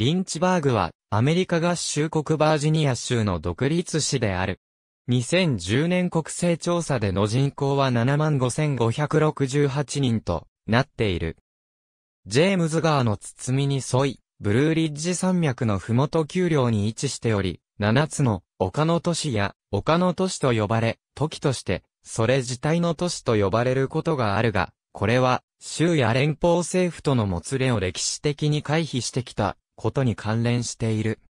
リンチバーグは、アメリカ合衆国バージニア州の独立市である。2010年国勢調査での人口は75,568人となっている。ジェームズ川の包みに沿い、ブルーリッジ山脈のふもと丘陵に位置しており、7つの丘の都市や丘の都市と呼ばれ、時として、それ自体の都市と呼ばれることがあるが、これは、州や連邦政府とのもつれを歴史的に回避してきたことに関連している。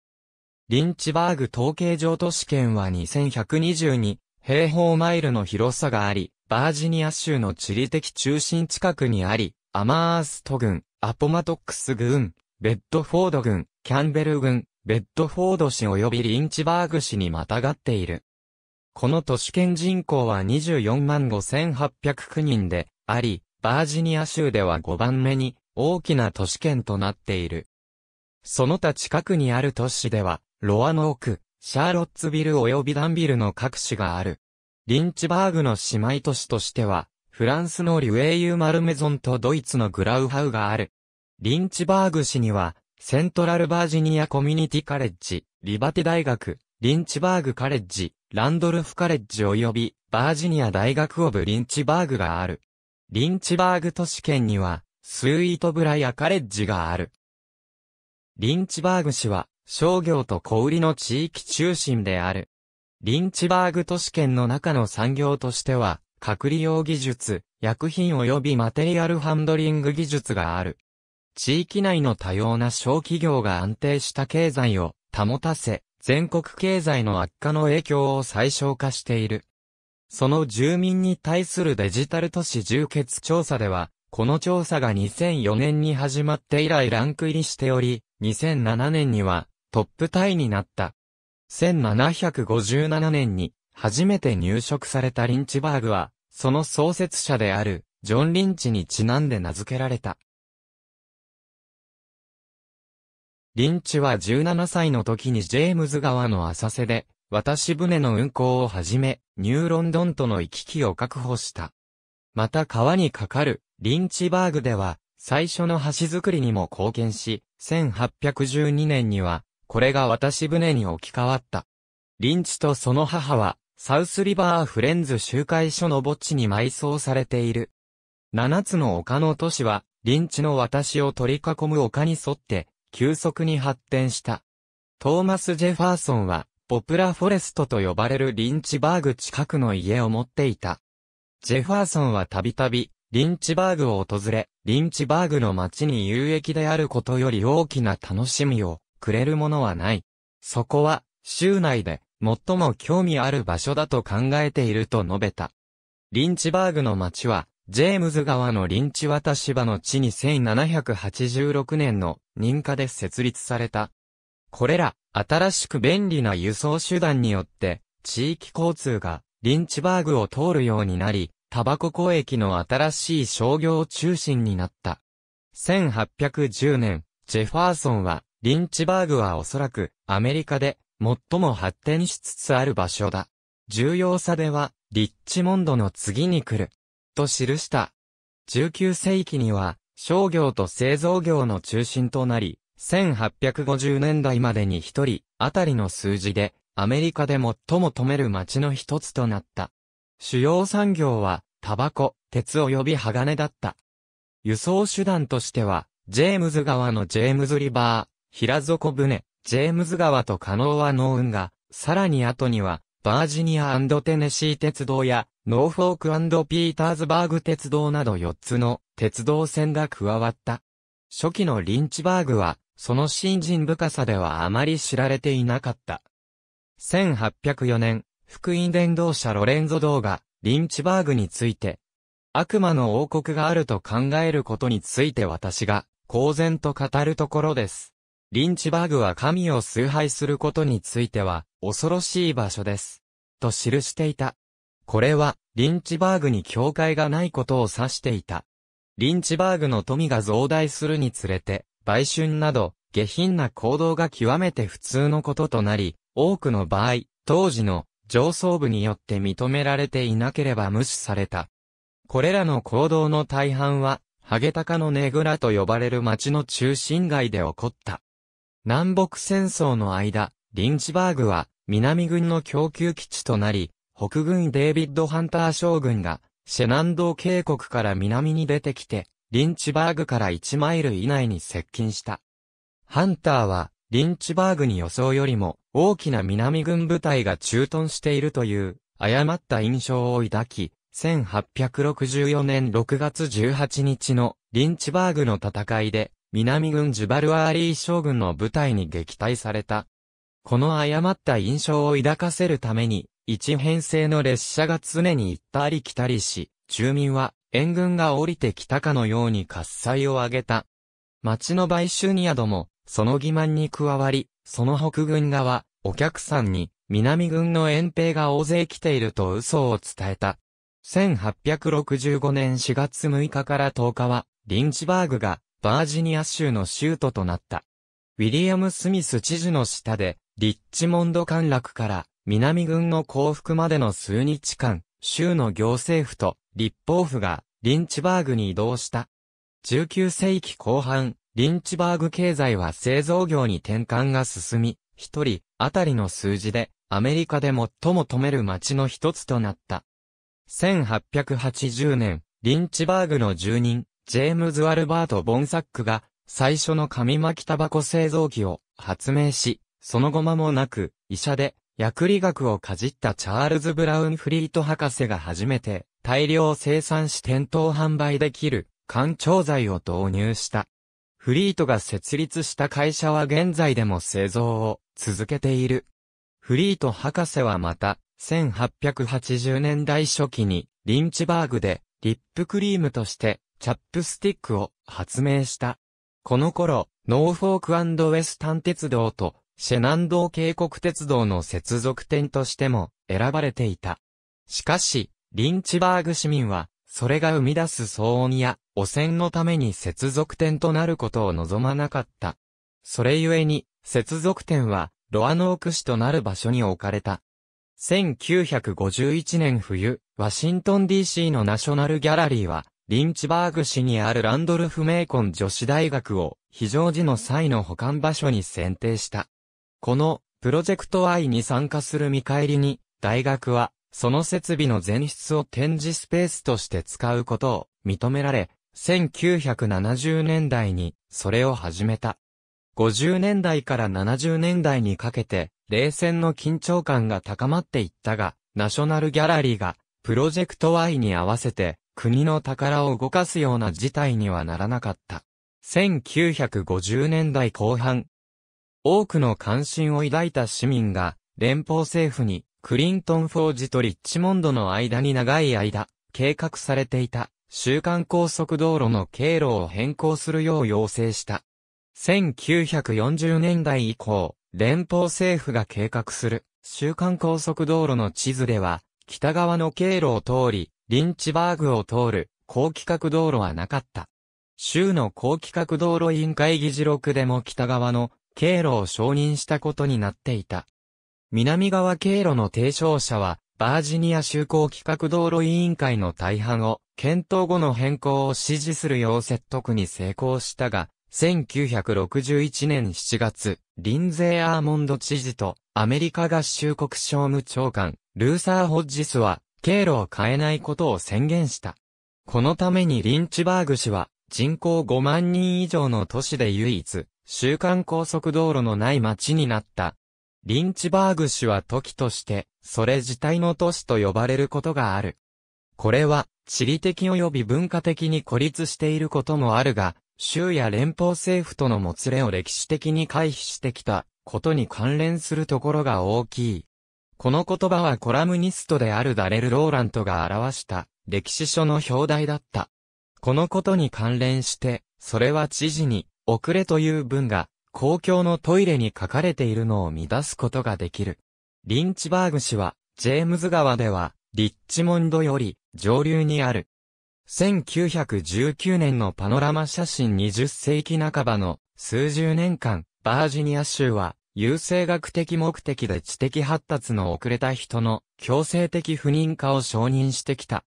リンチバーグ統計上都市圏は2122平方マイルの広さがあり、バージニア州の地理的中心近くにあり、アマースト郡、アポマトックス郡、ベッドフォード郡、キャンベル郡、ベッドフォード市及びリンチバーグ市にまたがっている。この都市圏人口は24万5809人であり、バージニア州では5番目に大きな都市圏となっている。その他近くにある都市では、ロアノーク、シャーロッツビル及びダンビルの各市がある。リンチバーグの姉妹都市としては、フランスのリュエイユ・マルメゾンとドイツのグラウハウがある。リンチバーグ市には、セントラルバージニアコミュニティカレッジ、リバティ大学、リンチバーグカレッジ、ランドルフカレッジ及びバージニア大学オブリンチバーグがある。リンチバーグ都市圏には、スイートブライアカレッジがある。リンチバーグ市は商業と小売りの地域中心である。リンチバーグ都市圏の中の産業としては、隔離用技術、薬品及びマテリアルハンドリング技術がある。地域内の多様な小企業が安定した経済を保たせ、全国経済の悪化の影響を最小化している。その住民に対するデジタル都市充血調査では、この調査が2004年に始まって以来ランク入りしており、2007年にはトップタイになった。1757年に初めて入植されたリンチバーグは、その創設者であるジョン・リンチにちなんで名付けられた。リンチは17歳の時にジェームズ川の浅瀬で、渡し船の運航を始め、ニューロンドンとの行き来を確保した。また川に架かるリンチバーグでは、最初の橋作りにも貢献し、1812年には、これが渡し船に置き換わった。リンチとその母は、サウスリバーフレンズ集会所の墓地に埋葬されている。七つの丘の都市は、リンチの私を取り囲む丘に沿って、急速に発展した。トーマス・ジェファーソンは、ポプラフォレストと呼ばれるリンチバーグ近くの家を持っていた。ジェファーソンはたびたび、リンチバーグを訪れ、リンチバーグの街に有益であることより大きな楽しみをくれるものはない。そこは、州内で最も興味ある場所だと考えていると述べた。リンチバーグの街は、ジェームズ川のリンチ渡し場の地に1786年の認可で設立された。これら、新しく便利な輸送手段によって、地域交通がリンチバーグを通るようになり、タバコ交易の新しい商業中心になった。1810年、ジェファーソンは、リンチバーグはおそらく、アメリカで、最も発展しつつある場所だ。重要さでは、リッチモンドの次に来る。と記した。19世紀には、商業と製造業の中心となり、1850年代までに一人、あたりの数字で、アメリカで最も富める街の一つとなった。主要産業は、タバコ、鉄及び鋼だった。輸送手段としては、ジェームズ川のジェームズリバー、平底船、ジェームズ川とカーアは農運が、さらに後には、バージニアテネシー鉄道や、ノーフォークピーターズバーグ鉄道など4つの鉄道線が加わった。初期のリンチバーグは、その新人深さではあまり知られていなかった。1804年、福音伝道者ロレンゾ動画、リンチバーグについて、悪魔の王国があると考えることについて私が、公然と語るところです。リンチバーグは神を崇拝することについては、恐ろしい場所です。と記していた。これは、リンチバーグに教会がないことを指していた。リンチバーグの富が増大するにつれて、売春など、下品な行動が極めて普通のこととなり、多くの場合、当時の上層部によって認められていなければ無視された。これらの行動の大半は、ハゲタカのネグラと呼ばれる町の中心街で起こった。南北戦争の間、リンチバーグは南軍の供給基地となり、北軍デイビッド・ハンター将軍が、シェナンドー渓谷から南に出てきて、リンチバーグから1マイル以内に接近した。ハンターは、リンチバーグに予想よりも大きな南軍部隊が駐屯しているという誤った印象を抱き、1864年6月18日のリンチバーグの戦いで南軍ジュバルアーリー将軍の部隊に撃退された。この誤った印象を抱かせるために、一編成の列車が常に行ったり来たりし、住民は援軍が降りてきたかのように喝采を上げた。町の買収に宿も、その欺瞞に加わり、その北軍側、お客さんに、南軍の遠兵が大勢来ていると嘘を伝えた。1865年4月6日から10日は、リンチバーグが、バージニア州の州都となった。ウィリアム・スミス知事の下で、リッチモンド陥落から、南軍の降伏までの数日間、州の行政府と立法府がリンチバーグに移動した。19世紀後半、リンチバーグ経済は製造業に転換が進み、一人あたりの数字でアメリカで最も止める街の一つとなった。1880年、リンチバーグの住人、ジェームズ・アルバート・ボンサックが、最初の紙巻きタバコ製造機を発明し、その後間もなく、医者で、薬理学をかじったチャールズ・ブラウンフリート博士が初めて、大量生産し店頭販売できる、緩調剤を導入した。フリートが設立した会社は現在でも製造を続けている。フリート博士はまた、1880年代初期にリンチバーグでリップクリームとしてチャップスティックを発明した。この頃、ノーフォークウェスタン鉄道とシェナンドー渓谷鉄道の接続点としても選ばれていた。しかし、リンチバーグ市民はそれが生み出す騒音や汚染のために接続点となることを望まなかった。それゆえに、接続点は、ロアノーク市となる場所に置かれた。1951年冬、ワシントン DC のナショナルギャラリーは、リンチバーグ市にあるランドルフ・メイコン女子大学を非常時の際の保管場所に選定した。このプロジェクト I に参加する見返りに、大学はその設備の全室を展示スペースとして使うことを認められ、1970年代にそれを始めた。50年代から70年代にかけて、冷戦の緊張感が高まっていったが、ナショナルギャラリーが、プロジェクト Y に合わせて、国の宝を動かすような事態にはならなかった。1950年代後半、多くの関心を抱いた市民が、連邦政府にクリントン・フォージとリッチモンドの間に長い間、計画されていた、週間高速道路の経路を変更するよう要請した。1940年代以降、連邦政府が計画する、週間高速道路の地図では、北側の経路を通り、リンチバーグを通る、高規格道路はなかった。州の高規格道路委員会議事録でも北側の経路を承認したことになっていた。南側経路の提唱者は、バージニア就航企画道路委員会の大半を、検討後の変更を支持するよう説得に成功したが、1961年7月、リンゼー・アーモンド知事と、アメリカ合衆国商務長官、ルーサー・ホッジスは、経路を変えないことを宣言した。このためにリンチバーグ氏は、人口5万人以上の都市で唯一、週間高速道路のない町になった、リンチバーグ氏は時として、それ自体の都市と呼ばれることがある。これは、地理的及び文化的に孤立していることもあるが、州や連邦政府とのもつれを歴史的に回避してきたことに関連するところが大きい。この言葉はコラムニストであるダレル・ローラントが表した歴史書の表題だった。このことに関連して、それは知事に、遅れという文が公共のトイレに書かれているのを見出すことができる。リンチバーグ氏は、ジェームズ川では、リッチモンドより上流にある。1919年のパノラマ写真20世紀半ばの数十年間、バージニア州は、優生学的目的で知的発達の遅れた人の強制的不妊化を承認してきた。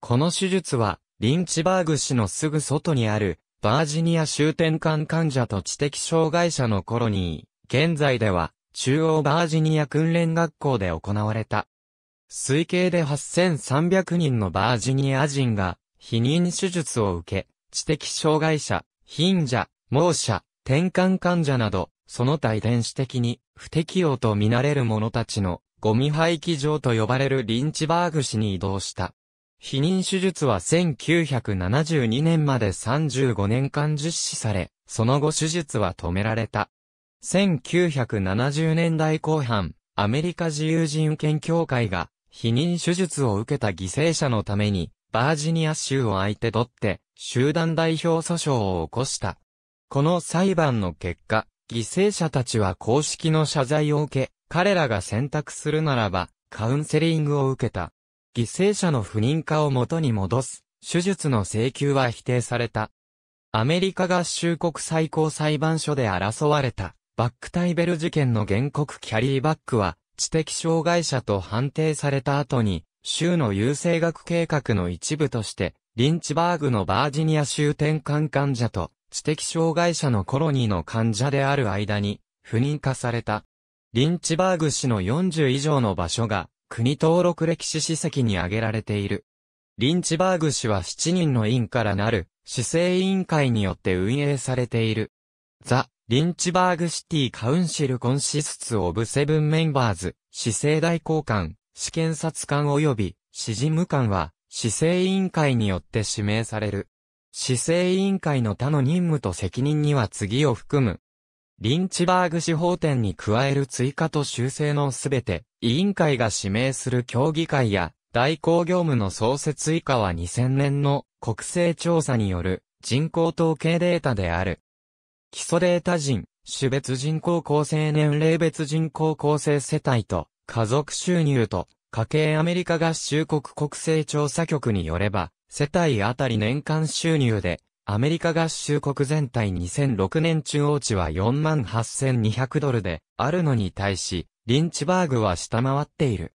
この手術は、リンチバーグ氏のすぐ外にあるバージニア州転換患者と知的障害者のコロニー、現在では、中央バージニア訓練学校で行われた。推計で8300人のバージニア人が、避妊手術を受け、知的障害者、貧者、盲者、転換患者など、その他遺伝子的に不適応とみなれる者たちのゴミ廃棄場と呼ばれるリンチバーグ市に移動した。避妊手術は1972年まで35年間実施され、その後手術は止められた。1970年代後半、アメリカ自由人権協会が、避妊手術を受けた犠牲者のために、バージニア州を相手取って、集団代表訴訟を起こした。この裁判の結果、犠牲者たちは公式の謝罪を受け、彼らが選択するならば、カウンセリングを受けた。犠牲者の不妊化を元に戻す、手術の請求は否定された。アメリカ合衆国最高裁判所で争われた、バックタイベル事件の原告キャリーバックは、知的障害者と判定された後に、州の優生学計画の一部として、リンチバーグのバージニア州転換患者と、知的障害者のコロニーの患者である間に、不妊化された。リンチバーグ市の40以上の場所が、国登録歴史史跡に挙げられている。リンチバーグ氏は7人の委員からなる、市政委員会によって運営されている。ザ・リンチバーグシティカウンシルコンシスツオブセブンメンバーズ、市政代行官、市検察官及び、市事務官は、市政委員会によって指名される。市政委員会の他の任務と責任には次を含む、リンチバーグ司法典に加える追加と修正のすべて、委員会が指名する協議会や、代行業務の創設以下は2000年の国勢調査による人口統計データである。基礎データ人、種別人口構成年齢別人口構成世帯と、家族収入と、家計アメリカ合衆国国勢調査局によれば、世帯あたり年間収入で、アメリカ合衆国全体2006年中央値は48,200ドルで、あるのに対し、リンチバーグは下回っている。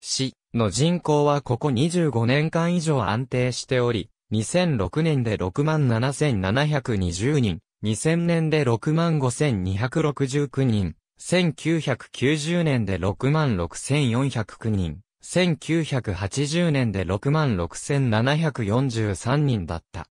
市の人口はここ25年間以上安定しており、2006年で67,720人、2000年で65,269人、1990年で66,409人、1980年で66,743人だった。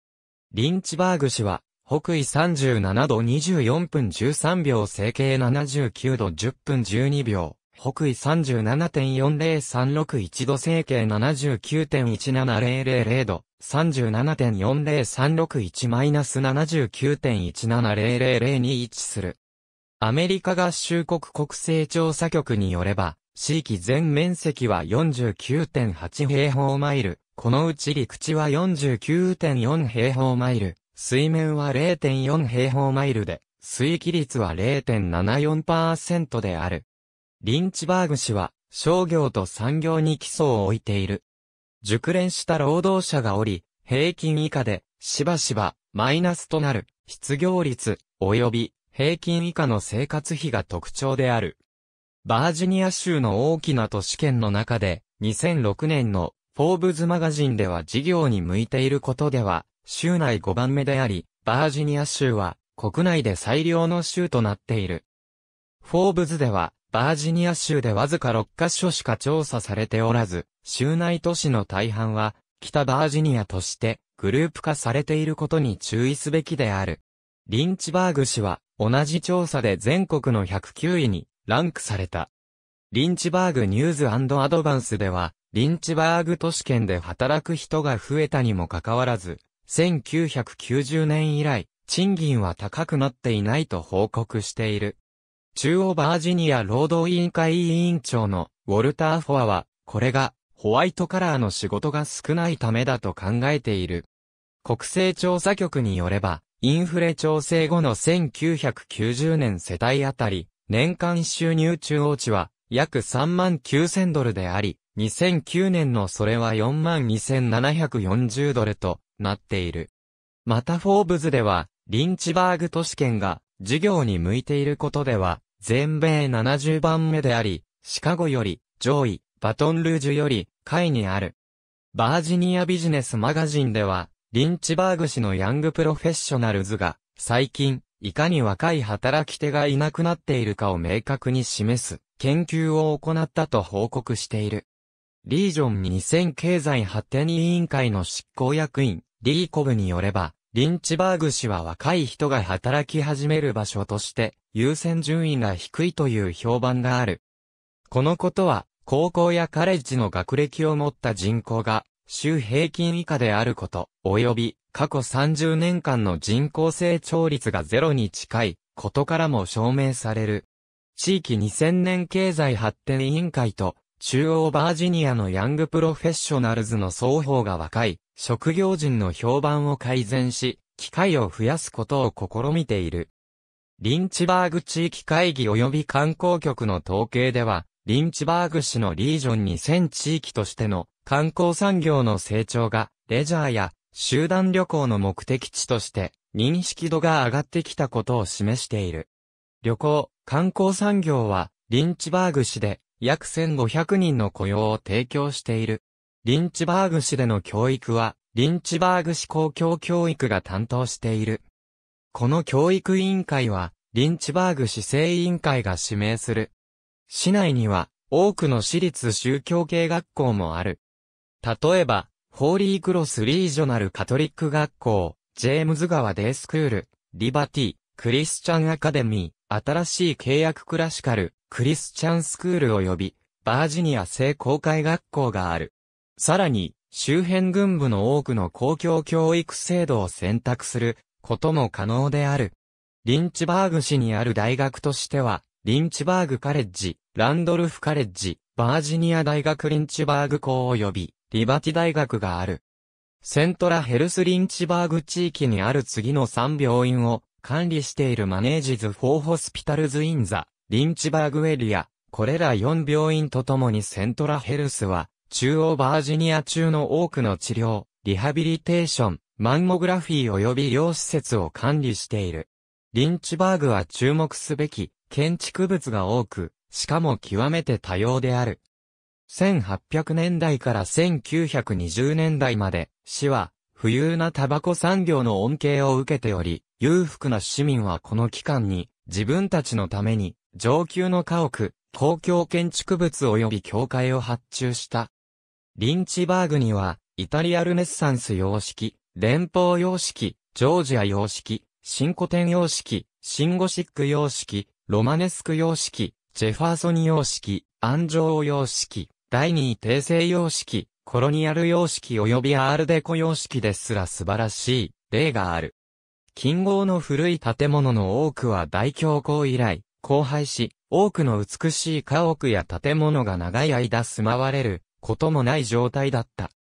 リンチバーグ氏は、北緯37度24分13秒、整形79度10分12秒、北緯37.40361度、整形79.17000度、37.40361-79.17000に位置する。アメリカ合衆国国勢調査局によれば、地域全面積は49.8平方マイル、このうち陸地は49.4平方マイル、水面は0.4平方マイルで、水域率は0.74%である。リンチバーグ氏は、商業と産業に基礎を置いている。熟練した労働者がおり、平均以下で、しばしば、マイナスとなる、失業率、及び、平均以下の生活費が特徴である。バージニア州の大きな都市圏の中で、2006年のフォーブズマガジンでは事業に向いていることでは、州内5番目であり、バージニア州は国内で最良の州となっている。フォーブズでは、バージニア州でわずか6カ所しか調査されておらず、州内都市の大半は、北バージニアとしてグループ化されていることに注意すべきである。リンチバーグ氏は、同じ調査で全国の109位にランクされた。リンチバーグニューズアドバンスでは、リンチバーグ都市圏で働く人が増えたにもかかわらず、1990年以来、賃金は高くなっていないと報告している。中央バージニア労働委員会委員長のウォルター・フォアは、これがホワイトカラーの仕事が少ないためだと考えている。国勢調査局によれば、インフレ調整後の1990年世帯あたり、年間収入中央値は約3万9000ドルであり、2009年のそれは4万2740ドルとなっている。またフォーブズでは、リンチバーグ都市圏が事業に向いていることでは、全米70番目であり、シカゴより上位、バトンルージュより下位にある。バージニアビジネスマガジンでは、リンチバーグ氏のヤングプロフェッショナルズが、最近、いかに若い働き手がいなくなっているかを明確に示す研究を行ったと報告している。リージョン2000経済発展委員会の執行役員、リーコブによれば、リンチバーグ氏は若い人が働き始める場所として優先順位が低いという評判がある。このことは高校やカレッジの学歴を持った人口が週平均以下であること、及び過去30年間の人口成長率がゼロに近いことからも証明される。地域2000年経済発展委員会と中央バージニアのヤングプロフェッショナルズの双方が若い職業人の評判を改善し、機会を増やすことを試みている。リンチバーグ地域会議及び観光局の統計では、リンチバーグ市のリージョン2000地域としての観光産業の成長が、レジャーや集団旅行の目的地として認識度が上がってきたことを示している。旅行、観光産業は、リンチバーグ市で約1500人の雇用を提供している。リンチバーグ市での教育は、リンチバーグ市公共教育が担当している。この教育委員会は、リンチバーグ市政委員会が指名する。市内には、多くの私立宗教系学校もある。例えば、ホーリークロスリージョナルカトリック学校、ジェームズ川デイスクール、リバティ、クリスチャンアカデミー、新しい契約クラシカル、クリスチャンスクール及び、バージニア聖公会学校がある。さらに、周辺軍部の多くの公共教育制度を選択することも可能である。リンチバーグ市にある大学としては、リンチバーグカレッジ、ランドルフカレッジ、バージニア大学リンチバーグ校及び、リバティ大学がある。セントラヘルスリンチバーグ地域にある次の3病院を管理しているマネージズ・フォー・ホスピタルズ・イン・ザ・リンチバーグエリア。これら4病院とともにセントラヘルスは、中央バージニア中の多くの治療、リハビリテーション、マンモグラフィー及び両施設を管理している。リンチバーグは注目すべき建築物が多く、しかも極めて多様である。1800年代から1920年代まで、市は、富裕なタバコ産業の恩恵を受けており、裕福な市民はこの期間に、自分たちのために、上級の家屋、公共建築物及び教会を発注した。リンチバーグには、イタリアルネッサンス様式、連邦様式、ジョージア様式、新古典様式、新ゴシック様式、ロマネスク様式、ジェファーソニ様式、安城様式、第二帝政様式、コロニアル様式及びアールデコ様式ですら素晴らしい例がある。近郷の古い建物の多くは大恐慌以来、荒廃し、多くの美しい家屋や建物が長い間住まわれることもない状態だった。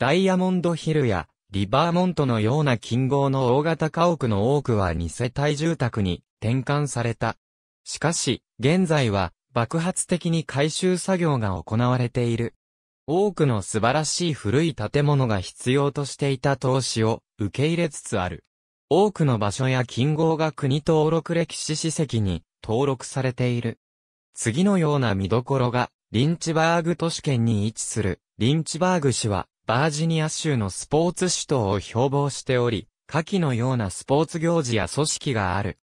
ダイヤモンドヒルやリバーモントのような近郷の大型家屋の多くは二世帯住宅に転換された。しかし、現在は爆発的に改修作業が行われている。多くの素晴らしい古い建物が必要としていた投資を受け入れつつある。多くの場所や近号が国登録歴史史跡に登録されている。次のような見どころが、リンチバーグ都市圏に位置する、リンチバーグ市は、バージニア州のスポーツ首都を標榜しており、下記のようなスポーツ行事や組織がある。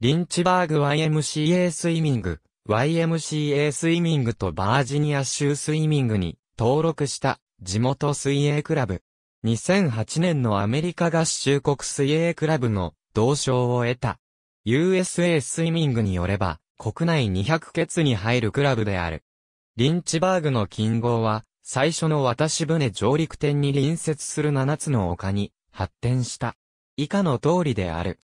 リンチバーグ YMCA スイミング、YMCA スイミングとバージニア州スイミングに登録した地元水泳クラブ。2008年のアメリカ合衆国水泳クラブの同賞を得た。USA スイミングによれば、国内200ケツに入るクラブである。リンチバーグの近号は、最初の渡し船上陸点に隣接する7つの丘に発展した。以下の通りである。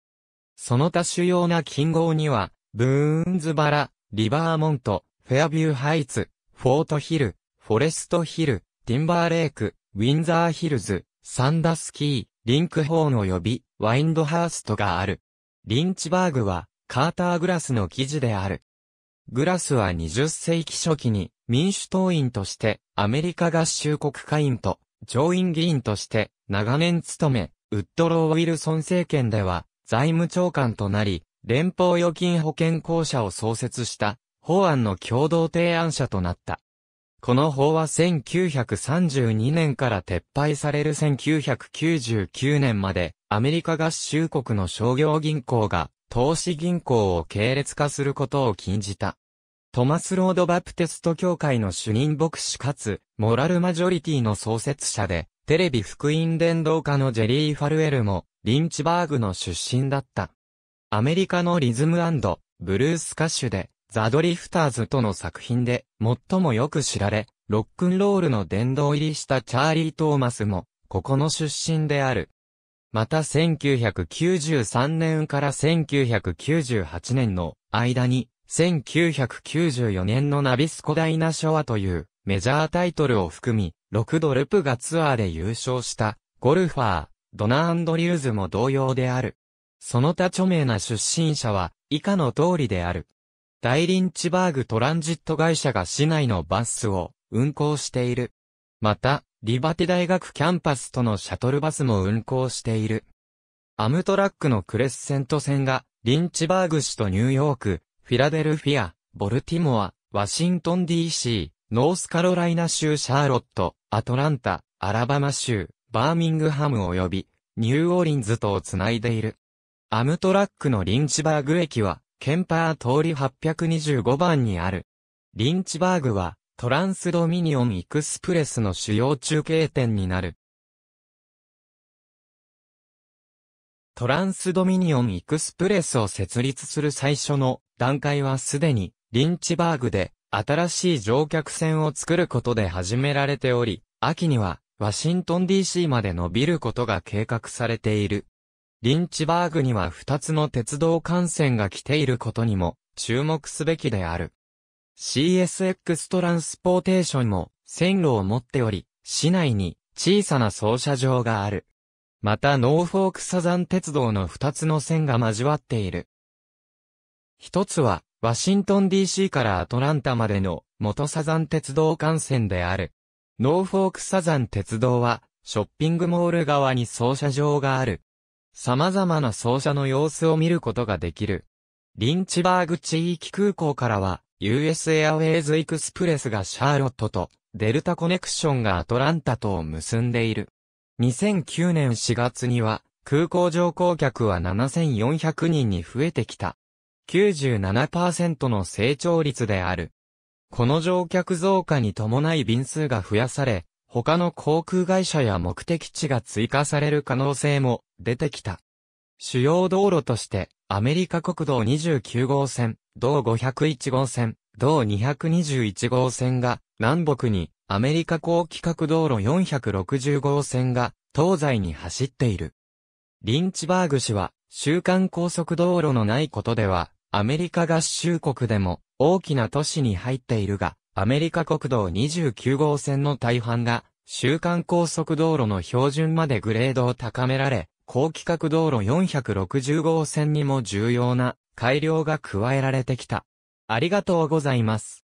その他主要な近号には、ブーンズバラ、リバーモント、フェアビューハイツ、フォートヒル、フォレストヒル、ティンバーレーク、ウィンザーヒルズ、サンダスキー、リンクホーン及び、ワインドハーストがある。リンチバーグは、カーター・グラスの記事である。グラスは20世紀初期に民主党員としてアメリカ合衆国会員と上院議員として長年務め、ウッドロー・ウィルソン政権では財務長官となり、連邦預金保険公社を創設した法案の共同提案者となった。この法は1932年から撤廃される1999年までアメリカ合衆国の商業銀行が投資銀行を系列化することを禁じた。トマス・ロード・バプテスト協会の主任牧師かつ、モラルマジョリティの創設者で、テレビ福音伝道家のジェリー・ファルエルも、リンチバーグの出身だった。アメリカのリズムブルース歌手で、ザ・ドリフターズとの作品で最もよく知られ、ロックンロールの殿堂入りしたチャーリー・トーマスも、ここの出身である。また1993年から1998年の間に、1994年のナビスコダイナショアというメジャータイトルを含み、6ドルプがツアーで優勝したゴルファー、ドナ・アンドリューズも同様である。その他著名な出身者は、以下の通りである。大リンチバーグトランジット会社が市内のバスを運行している。また、リバテ大学キャンパスとのシャトルバスも運行している。アムトラックのクレッセント線が、リンチバーグ市とニューヨーク、フィラデルフィア、ボルティモア、ワシントン DC、ノースカロライナ州シャーロット、アトランタ、アラバマ州、バーミングハム及び、ニューオーリンズとをつないでいる。アムトラックのリンチバーグ駅は、ケンパー通り825番にある。リンチバーグは、トランスドミニオンエクスプレスの主要中継点になる。トランスドミニオンエクスプレスを設立する最初の段階はすでに、リンチバーグで、新しい乗客船を作ることで始められており、秋には、ワシントン DC まで伸びることが計画されている。リンチバーグには2つの鉄道幹線が来ていることにも注目すべきである。CSX トランスポーテーションも線路を持っており、市内に小さな操車場がある。またノーフォークサザン鉄道の2つの線が交わっている。一つは、ワシントン DC からアトランタまでの元サザン鉄道幹線である。ノーフォークサザン鉄道は、ショッピングモール側に操車場がある。様々な走者の様子を見ることができる。リンチバーグ地域空港からは、US r w ウェイズエクスプレスがシャーロットと、デルタコネクションがアトランタとを結んでいる。2009年4月には、空港乗降客は7400人に増えてきた。97%の成長率である。この乗客増加に伴い便数が増やされ、他の航空会社や目的地が追加される可能性も出てきた。主要道路として、アメリカ国道29号線、道501号線、道221号線が、南北に、アメリカ高規格道路460号線が、東西に走っている。リンチバーグ氏は、週間高速道路のないことでは、アメリカ合衆国でも、大きな都市に入っているが、アメリカ国道29号線の大半が、週間高速道路の標準までグレードを高められ、高規格道路460号線にも重要な改良が加えられてきた。ありがとうございます。